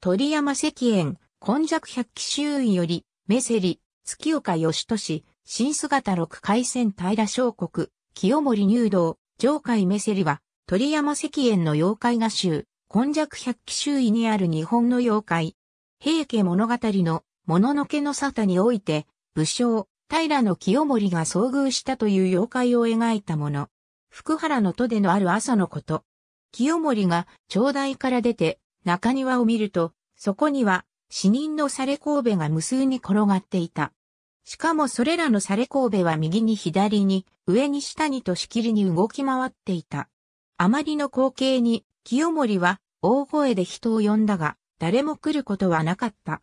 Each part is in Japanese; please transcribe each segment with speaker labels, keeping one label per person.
Speaker 1: 鳥山石燕、今弱百鬼周囲より、メセリ、月岡義俊、新姿六海戦平小国、清盛入道、上海メセリは、鳥山石燕の妖怪画集、今弱百鬼周囲にある日本の妖怪。平家物語の、もののけの沙汰において、武将、平の清盛が遭遇したという妖怪を描いたもの。福原の都でのある朝のこと。清盛が、頂戴から出て、中庭を見ると、そこには死人のされ神戸が無数に転がっていた。しかもそれらのされ神戸は右に左に、上に下にとしきりに動き回っていた。あまりの光景に、清盛は大声で人を呼んだが、誰も来ることはなかった。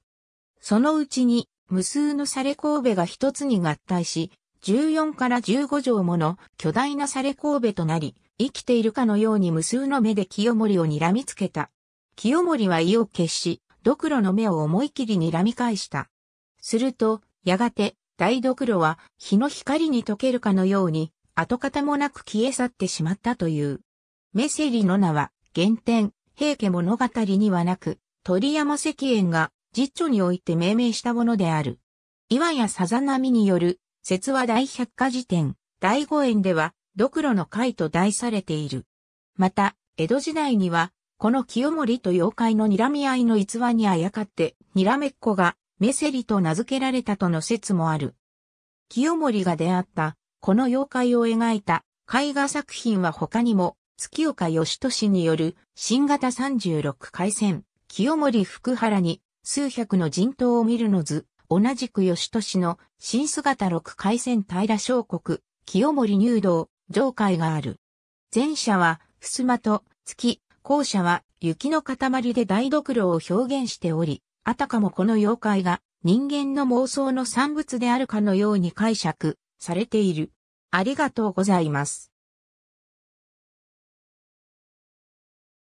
Speaker 1: そのうちに、無数のされ神戸が一つに合体し、14から15条もの巨大なされ神戸となり、生きているかのように無数の目で清盛を睨みつけた。清盛は意を決し、ドクロの目を思い切り睨み返した。すると、やがて、大ドクロは日の光に溶けるかのように、跡形もなく消え去ってしまったという。メセリの名は、原点、平家物語にはなく、鳥山石燕が実著において命名したものである。岩やさざ波による、説話大百科事典、第五園では、ドクロの回と題されている。また、江戸時代には、この清盛と妖怪の睨み合いの逸話にあやかって、睨めっ子が、メセリと名付けられたとの説もある。清盛が出会った、この妖怪を描いた絵画作品は他にも、月岡義俊による新型36回戦、清盛福原に数百の人頭を見るの図、同じく義俊の新姿6回戦平小国、清盛入道、上海がある。前者は、襖と月、校舎は雪の塊で台所を表現しており、あたかもこの妖怪が人間の妄想の産物であるかのように解釈されている。ありがとうございます。